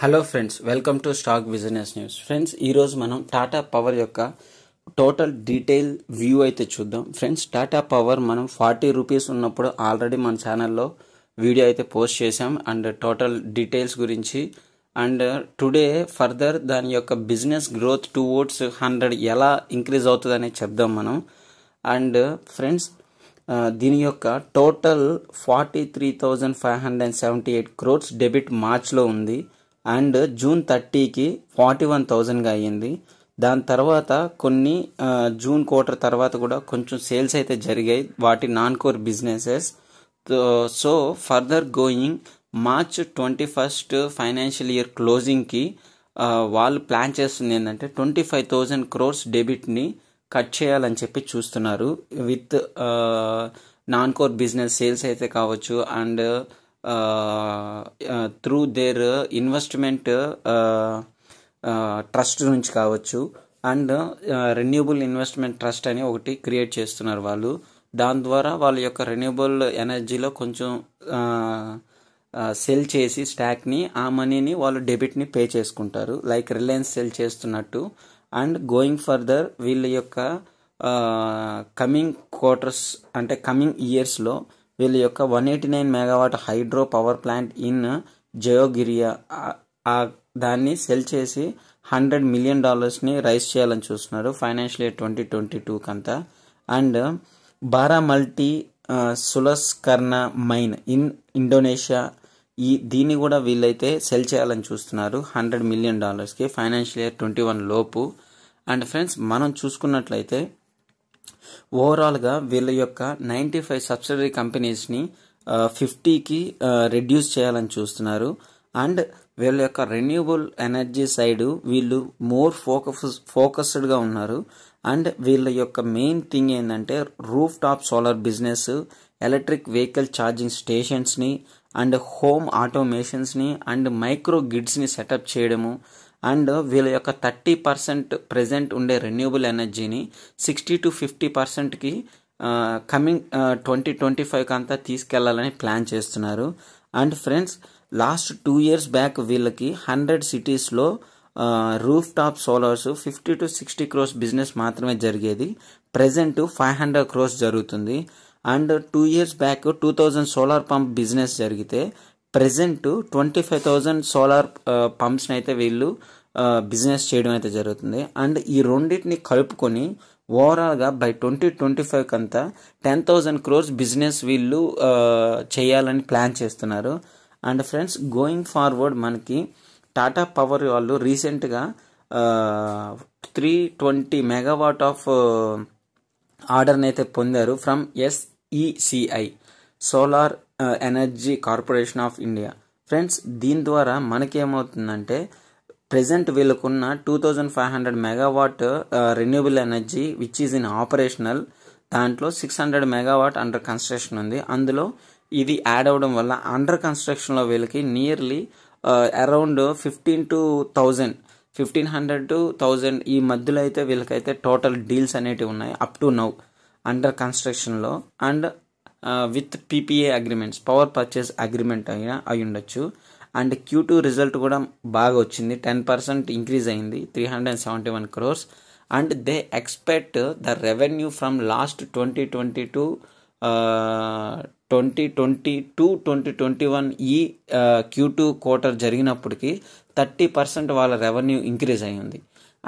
hello friends welcome to stock business news friends ఈరోజు మనం Tata Power యొక్క టోటల్ డీటెయిల్ వ్యూ అయితే చూద్దాం ఫ్రెండ్స్ టాటా పవర్ మనం ఫార్టీ రూపీస్ ఉన్నప్పుడు ఆల్రెడీ మన ఛానల్లో వీడియో అయితే పోస్ట్ చేసాం అండ్ టోటల్ డీటెయిల్స్ గురించి అండ్ టుడే ఫర్దర్ దాని యొక్క బిజినెస్ గ్రోత్ టువర్డ్స్ హండ్రెడ్ ఎలా ఇంక్రీజ్ అవుతుందనే చెప్దాం మనం అండ్ ఫ్రెండ్స్ దీని యొక్క total forty three thousand five hundred seventy eight crores debit మార్చ్లో ఉంది అండ్ జూన్ థర్టీకి ఫార్టీ వన్ థౌజండ్గా అయ్యింది దాని తర్వాత కొన్ని జూన్ క్వార్టర్ తర్వాత కూడా కొంచెం సేల్స్ అయితే జరిగాయి వాటి non core businesses so further going March twenty first financial year క్లోజింగ్కి వాళ్ళు ప్లాన్ చేస్తుంది ఏంటంటే ట్వంటీ ఫైవ్ థౌజండ్ క్రోర్స్ డెబిట్ని కట్ చేయాలని చెప్పి చూస్తున్నారు with non core business sales అయితే కావచ్చు and through their investment trust నుంచి కావచ్చు అండ్ రెన్యూబుల్ ఇన్వెస్ట్మెంట్ ట్రస్ట్ అని ఒకటి క్రియేట్ చేస్తున్నారు వాళ్ళు దాని ద్వారా వాళ్ళ యొక్క రెన్యూబుల్ ఎనర్జీలో కొంచెం సెల్ చేసి స్టాక్ని ఆ మనీని వాళ్ళు డెబిట్ని పే చేసుకుంటారు లైక్ రిలయన్స్ సెల్ చేస్తున్నట్టు అండ్ గోయింగ్ ఫర్దర్ వీళ్ళ యొక్క కమింగ్ క్వార్టర్స్ అంటే కమింగ్ ఇయర్స్లో వీళ్ళ యొక్క one eighty nine megawatt hydro power plant in జయోగిరియా దాన్ని సెల్ చేసి హండ్రెడ్ మిలియన్ డాలర్స్ని రైస్ చేయాలని చూస్తున్నారు financial year twenty twenty two కంతా అండ్ బారా మల్టీ సులస్కర్ణ మైన్ ఇన్ ఇండోనేషియా ఈ దీన్ని కూడా వీళ్ళైతే సెల్ చేయాలని చూస్తున్నారు హండ్రెడ్ మిలియన్ డాలర్స్కి ఫైనాన్షియల్ ఇయర్ ట్వంటీ వన్ లోపు అండ్ ఫ్రెండ్స్ మనం చూసుకున్నట్లయితే ఓవరాల్గా వీళ్ళ యొక్క నైంటీ ఫైవ్ సబ్సిడరీ కంపెనీస్ని ఫిఫ్టీకి రెడ్యూస్ చేయాలని చూస్తున్నారు అండ్ వీళ్ళ యొక్క రెన్యూబుల్ ఎనర్జీ సైడ్ వీళ్ళు మోర్ ఫోకస్ ఫోకస్డ్గా ఉన్నారు అండ్ వీళ్ళ యొక్క మెయిన్ థింగ్ ఏంటంటే rooftop solar business electric vehicle charging స్టేషన్స్ని అండ్ హోమ్ ఆటోమేషన్స్ని అండ్ మైక్రో గిడ్స్ని సెటప్ చేయడము అండ్ వీళ్ళ యొక్క థర్టీ పర్సెంట్ ప్రజెంట్ ఉండే రెన్యూబుల్ ఎనర్జీని సిక్స్టీ టు ఫిఫ్టీ పర్సెంట్కి కమింగ్ ట్వంటీ ట్వంటీ ఫైవ్కి అంతా తీసుకెళ్లాలని ప్లాన్ చేస్తున్నారు and friends last two years back వీళ్ళకి హండ్రెడ్ సిటీస్లో rooftop solars fifty to sixty crores business మాత్రమే జరిగేది ప్రజెంట్ ఫైవ్ హండ్రెడ్ క్రోస్ జరుగుతుంది and two years back two thousand solar pump business జరిగితే present twenty five thousand solar పంప్స్ని అయితే వీళ్ళు business చేయడం అయితే జరుగుతుంది అండ్ ఈ రెండింటిని కలుపుకొని ఓవరాల్గా బై ట్వంటీ ట్వంటీ ఫైవ్ కంతా టెన్ థౌజండ్ క్రోర్స్ బిజినెస్ వీళ్ళు చేయాలని ప్లాన్ చేస్తున్నారు అండ్ ఫ్రెండ్స్ గోయింగ్ ఫార్వర్డ్ మనకి టాటా పవర్ వాళ్ళు రీసెంట్గా త్రీ ట్వంటీ మెగావాట్ ఆఫ్ ఆర్డర్ని అయితే పొందారు from SECI Solar Energy Corporation of India friends దీని ద్వారా మనకేమవుతుందంటే ప్రజెంట్ వీళ్ళకున్న two thousand five hundred megawatt renewable energy which is in operational దాంట్లో six hundred megawatt under construction ఉంది అందులో ఇది యాడ్ అవ్వడం వల్ల అండర్ కన్స్ట్రక్షన్లో వీళ్ళకి nearly around fifteen to thousand fifteen hundred to thousand ఈ మధ్యలో అయితే వీళ్ళకైతే టోటల్ డీల్స్ అనేటివి ఉన్నాయి అప్ టు నౌ అండర్ కన్స్ట్రక్షన్లో and with PPA agreements power purchase agreement అయినా అయి ఉండొచ్చు అండ్ క్యూ టూ రిజల్ట్ కూడా బాగా వచ్చింది టెన్ పర్సెంట్ ఇంక్రీజ్ అయింది three hundred and seventy one crores and they expect the revenue from last twenty twenty two twenty twenty two twenty twenty one ఈ Q two quarter జరిగినప్పటికీ thirty percent వాళ్ళ revenue increase అయ్యింది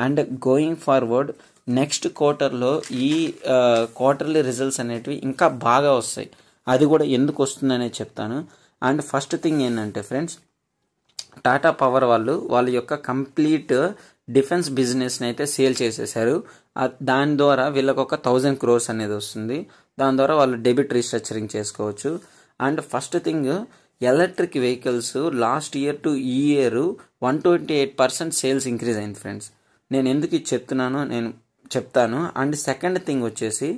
and going forward next క్వార్టర్లో ఈ quarterly results అనేటివి ఇంకా బాగా వస్తాయి అది కూడా ఎందుకు వస్తుందనే చెప్తాను అండ్ ఫస్ట్ థింగ్ ఏంటంటే ఫ్రెండ్స్ టాటా పవర్ వాళ్ళు వాళ్ళ యొక్క కంప్లీట్ డిఫెన్స్ బిజినెస్ని అయితే సేల్ చేసేసారు దాని ద్వారా వీళ్ళకి ఒక థౌజండ్ క్రోర్స్ అనేది వస్తుంది దాని ద్వారా వాళ్ళు డెబిట్ రీస్ట్రక్చరింగ్ చేసుకోవచ్చు and first thing electric vehicles last year to ఈ year one twenty eight percent sales increase అయింది ఫ్రెండ్స్ నేను ఎందుకు ఇది చెప్తున్నానో నేను చెప్తాను అండ్ సెకండ్ థింగ్ వచ్చేసి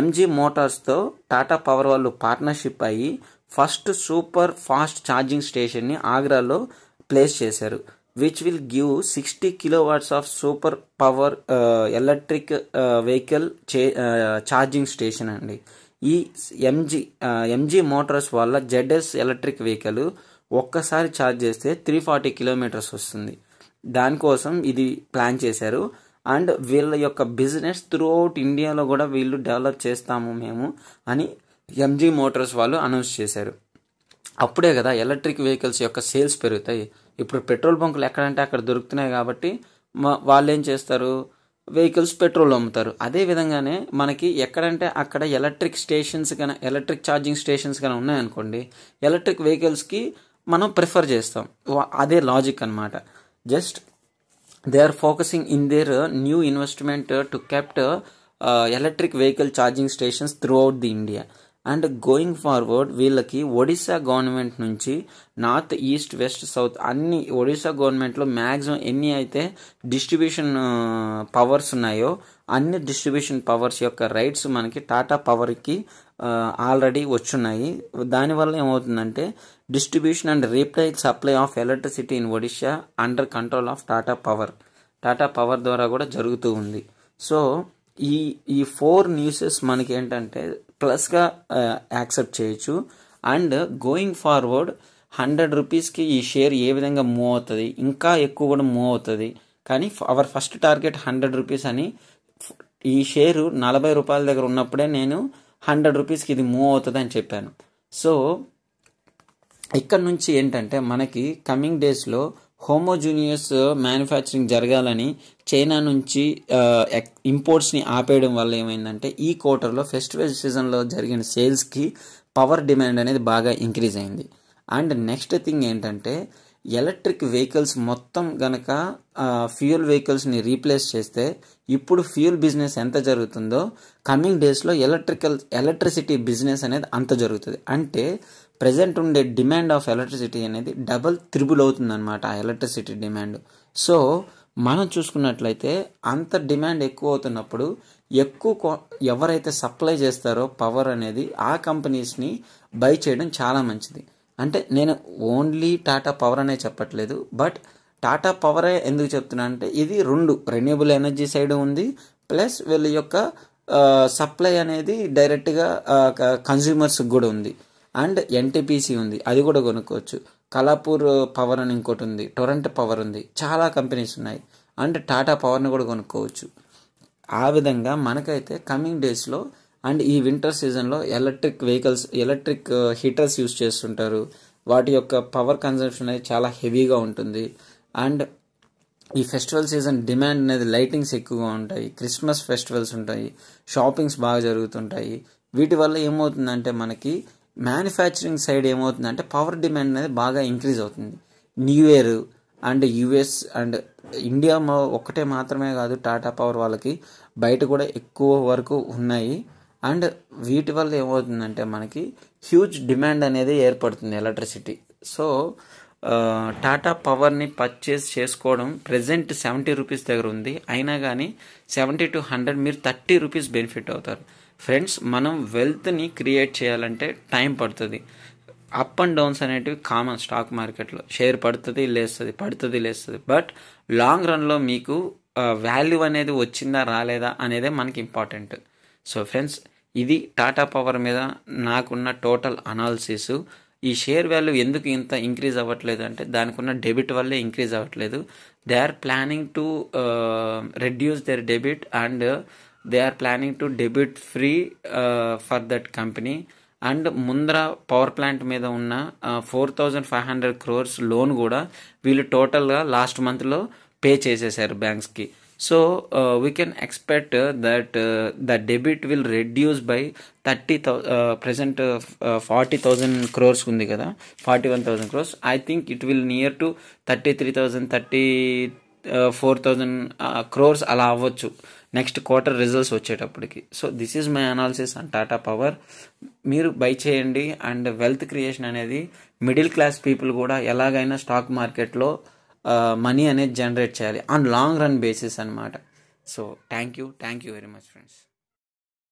ఎంజీ మోటార్స్తో టాటా పవర్ వాళ్ళు పార్ట్నర్షిప్ అయ్యి ఫస్ట్ సూపర్ ఫాస్ట్ ఛార్జింగ్ స్టేషన్ని ఆగ్రాలో ప్లేస్ చేశారు which will give sixty kilo watts of super power electric vehicle చే uh, ఛార్జింగ్ స్టేషన్ అండి ఈ ఎంజీ ఎంజీ మోటార్స్ వల్ల జెడ్ఎస్ ఎలక్ట్రిక్ వెహికల్ ఒక్కసారి ఛార్జ్ చేస్తే త్రీ ఫార్టీ కిలోమీటర్స్ వస్తుంది దానికోసం ఇది ప్లాన్ చేశారు అండ్ వీళ్ళ యొక్క బిజినెస్ త్రూఅవుట్ ఇండియాలో కూడా వీళ్ళు డెవలప్ చేస్తాము మేము అని ఎంజీ మోటార్స్ వాళ్ళు అనౌన్స్ చేశారు అప్పుడే కదా ఎలక్ట్రిక్ వెహికల్స్ యొక్క సేల్స్ పెరుగుతాయి ఇప్పుడు పెట్రోల్ బంకులు ఎక్కడంటే అక్కడ దొరుకుతున్నాయి కాబట్టి మా వాళ్ళు ఏం చేస్తారు వెహికల్స్ పెట్రోల్ అమ్ముతారు అదే విధంగానే మనకి ఎక్కడంటే అక్కడ ఎలక్ట్రిక్ స్టేషన్స్ కానీ ఎలక్ట్రిక్ ఛార్జింగ్ స్టేషన్స్ కానీ ఉన్నాయనుకోండి ఎలక్ట్రిక్ వెహికల్స్కి మనం ప్రిఫర్ చేస్తాం అదే లాజిక్ అనమాట just they are focusing in their new investment to kept electric vehicle charging stations throughout the India and going forward వీళ్ళకి ఒడిశా గవర్నమెంట్ నుంచి నార్త్ ఈస్ట్ వెస్ట్ సౌత్ అన్ని ఒడిశా గవర్నమెంట్లో మ్యాక్సిమం ఎన్ని అయితే డిస్ట్రిబ్యూషన్ పవర్స్ uh, ఉన్నాయో అన్ని distribution powers యొక్క rights మనకి టాటా పవర్కి ఆల్రెడీ వచ్చున్నాయి దానివల్ల ఏమవుతుందంటే distribution and reply supply of electricity in Odisha under control of Tata Power Tata Power ద్వారా కూడా జరుగుతూ ఉంది సో ఈ ఈ ఫోర్ న్యూసెస్ మనకి ఏంటంటే ప్లస్గా యాక్సెప్ట్ చేయొచ్చు అండ్ గోయింగ్ ఫార్వర్డ్ హండ్రెడ్ రూపీస్కి ఈ షేర్ ఏ విధంగా మూవ్ అవుతుంది ఇంకా ఎక్కువ కూడా మూవ్ అవుతుంది కానీ our first target hundred rupees అని ఈ షేరు నలభై రూపాయల దగ్గర ఉన్నప్పుడే నేను హండ్రెడ్ రూపీస్కి ఇది మూవ్ అవుతుంది అని చెప్పాను సో ఇక్కడ నుంచి ఏంటంటే మనకి కమింగ్ డేస్లో హోమోజూనియస్ మ్యానుఫ్యాక్చరింగ్ జరగాలని చైనా నుంచి ఇంపోర్ట్స్ని ఆపేయడం వల్ల ఏమైందంటే ఈ క్వార్టర్లో ఫెస్టివల్ సీజన్లో జరిగిన సేల్స్కి పవర్ డిమాండ్ అనేది బాగా ఇంక్రీజ్ అయింది అండ్ నెక్స్ట్ థింగ్ ఏంటంటే ఎలక్ట్రిక్ వెహికల్స్ మొత్తం గనక ఫ్యూయల్ వెహికల్స్ని రీప్లేస్ చేస్తే ఇప్పుడు ఫ్యూయల్ బిజినెస్ ఎంత జరుగుతుందో కమింగ్ డేస్లో ఎలక్ట్రికల్ ఎలక్ట్రిసిటీ బిజినెస్ అనేది అంత జరుగుతుంది అంటే ప్రజెంట్ ఉండే డిమాండ్ ఆఫ్ ఎలక్ట్రిసిటీ అనేది డబల్ త్రిబుల్ అవుతుందన్నమాట ఆ ఎలక్ట్రిసిటీ డిమాండ్ సో మనం చూసుకున్నట్లయితే అంత డిమాండ్ ఎక్కువ అవుతున్నప్పుడు ఎక్కువ ఎవరైతే సప్లై చేస్తారో పవర్ అనేది ఆ కంపెనీస్ని బై చేయడం చాలా మంచిది అంటే నేను ఓన్లీ టాటా పవర్ అనే చెప్పట్లేదు బట్ టాటా పవరే ఎందుకు చెప్తున్నా అంటే ఇది రెండు రెన్యూబుల్ ఎనర్జీ సైడ్ ఉంది ప్లస్ వీళ్ళ యొక్క సప్లై అనేది డైరెక్ట్గా కన్జ్యూమర్స్ కూడా ఉంది అండ్ ఎన్టీపీసీ ఉంది అది కూడా కొనుక్కోవచ్చు కలాపూర్ పవర్ అని ఇంకోటి ఉంది టొరంట్ పవర్ ఉంది చాలా కంపెనీస్ ఉన్నాయి అండ్ టాటా పవర్ని కూడా కొనుక్కోవచ్చు ఆ విధంగా మనకైతే కమింగ్ డేస్లో అండ్ ఈ వింటర్ సీజన్లో electric vehicles electric heaters use చేస్తుంటారు వాటి యొక్క పవర్ కన్జంప్షన్ అనేది చాలా హెవీగా ఉంటుంది అండ్ ఈ ఫెస్టివల్ సీజన్ డిమాండ్ అనేది లైటింగ్స్ ఎక్కువగా ఉంటాయి క్రిస్మస్ ఫెస్టివల్స్ ఉంటాయి షాపింగ్స్ బాగా జరుగుతుంటాయి వీటి వల్ల ఏమవుతుందంటే మనకి మ్యానుఫ్యాక్చరింగ్ సైడ్ ఏమవుతుందంటే పవర్ డిమాండ్ అనేది బాగా ఇంక్రీజ్ అవుతుంది new year and US and India ఒక్కటే మాత్రమే కాదు టాటా పవర్ వాళ్ళకి బయట కూడా ఎక్కువ వరకు ఉన్నాయి అండ్ వీటి వల్ల ఏమవుతుందంటే మనకి హ్యూజ్ డిమాండ్ అనేది ఏర్పడుతుంది ఎలక్ట్రిసిటీ సో టాటా పవర్ని పర్చేస్ చేసుకోవడం ప్రజెంట్ సెవెంటీ రూపీస్ దగ్గర ఉంది అయినా కానీ సెవెంటీ టు హండ్రెడ్ మీరు థర్టీ రూపీస్ బెనిఫిట్ అవుతారు ఫ్రెండ్స్ మనం వెల్త్ని క్రియేట్ చేయాలంటే టైం పడుతుంది అప్ అండ్ డౌన్స్ అనేటివి కామన్ స్టాక్ మార్కెట్లో షేర్ పడుతుంది లేస్తుంది పడుతుంది లేస్తుంది బట్ లాంగ్ రన్లో మీకు వాల్యూ అనేది వచ్చిందా రాలేదా అనేదే మనకి ఇంపార్టెంట్ సో ఫ్రెండ్స్ ఇది టాటా పవర్ మీద నాకున్న టోటల్ అనాలిసిస్ ఈ షేర్ వాల్యూ ఎందుకు ఇంత ఇంక్రీజ్ అవ్వట్లేదు అంటే దానికి ఉన్న డెబిట్ వల్లే ఇంక్రీజ్ అవ్వట్లేదు they are planning to reduce their debit and they are planning to debit free for that company and Mundra power plant మీద ఉన్న four thousand five hundred crores loan కూడా వీళ్ళు టోటల్గా లాస్ట్ మంత్లో పే చేసేసారు బ్యాంక్స్కి So uh, we can expect uh, that uh, the debit will reduce by 30 uh, present uh, uh, 40,000 crores ఉంది కదా 41,000 crores I think it will near to 33,000 34,000 uh, crores అలా అవ్వచ్చు next quarter results వచ్చేటప్పటికి so this is my analysis and Tata Power మీరు buy చేయండి and wealth creation అనేది middle class people కూడా ఎలాగైనా స్టాక్ మార్కెట్లో మనీ అనేది జనరేట్ చేయాలి ఆన్ లాంగ్ రన్ బేసిస్ అనమాట so thank you thank you very much friends